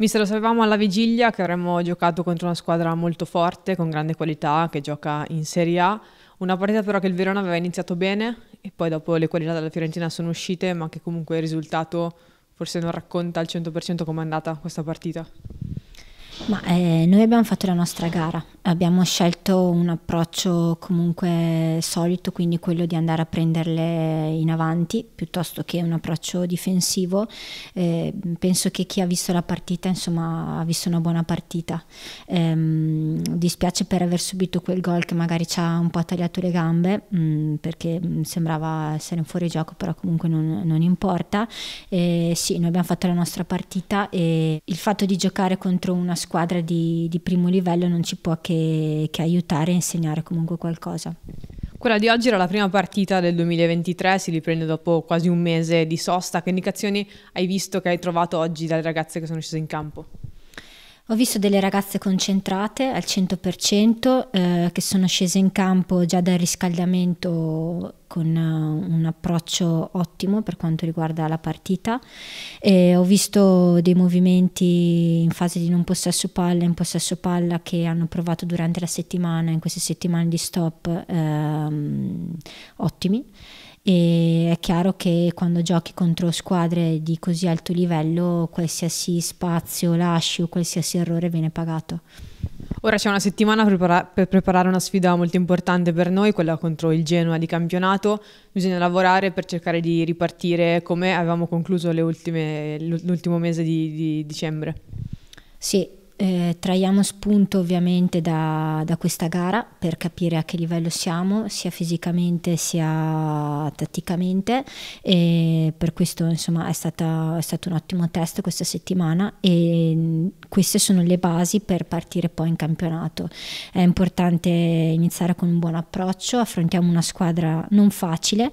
Visto lo sapevamo alla vigilia che avremmo giocato contro una squadra molto forte, con grande qualità, che gioca in Serie A. Una partita però che il Verona aveva iniziato bene e poi dopo le qualità della Fiorentina sono uscite, ma che comunque il risultato forse non racconta al 100% com'è andata questa partita. Ma eh, noi abbiamo fatto la nostra gara Abbiamo scelto un approccio comunque solito, quindi quello di andare a prenderle in avanti piuttosto che un approccio difensivo. Eh, penso che chi ha visto la partita, insomma, ha visto una buona partita. Eh, dispiace per aver subito quel gol che magari ci ha un po' tagliato le gambe, mh, mm, perché mm, sembrava essere un fuorigioco, però comunque non, non importa. Eh, sì, noi abbiamo fatto la nostra partita e il fatto di giocare contro una squadra di, di primo livello non ci può che che, che aiutare e insegnare comunque qualcosa. Quella di oggi era la prima partita del 2023, si riprende dopo quasi un mese di sosta. Che indicazioni hai visto che hai trovato oggi dalle ragazze che sono scese in campo? Ho visto delle ragazze concentrate al 100% eh, che sono scese in campo già dal riscaldamento con uh, un approccio ottimo per quanto riguarda la partita. E ho visto dei movimenti in fase di non possesso palla, in possesso palla che hanno provato durante la settimana, in queste settimane di stop, ehm, ottimi e è chiaro che quando giochi contro squadre di così alto livello qualsiasi spazio lasci o qualsiasi errore viene pagato. Ora c'è una settimana per, preparare una sfida molto importante per noi, quella contro il Genoa di campionato. Bisogna lavorare per cercare di ripartire come avevamo concluso ultime, l'ultimo mese di, di dicembre. Sì, eh, traiamo spunto ovviamente da, da, questa gara per capire a che livello siamo, sia fisicamente sia tatticamente. E per questo insomma, è, stata, è stato un ottimo test questa settimana e queste sono le basi per partire poi in campionato. È importante iniziare con un buon approccio, affrontiamo una squadra non facile,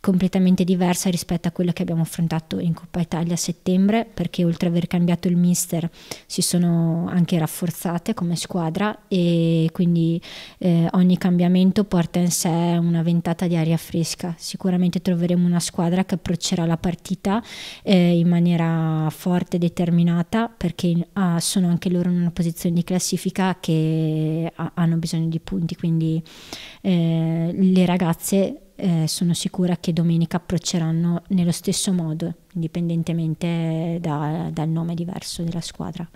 completamente diversa rispetto a quella che abbiamo affrontato in Coppa Italia a settembre, perché oltre ad aver cambiato il mister si sono anche rafforzate come squadra e quindi eh, ogni cambiamento porta in sé una ventata di aria fresca. Sicuramente troveremo una squadra che approccerà la partita eh, in maniera forte e determinata perché ha sono anche loro in una posizione di classifica che ha, hanno bisogno di punti, quindi eh, le ragazze eh, sono sicura che domenica approcceranno nello stesso modo, indipendentemente da, dal nome diverso della squadra.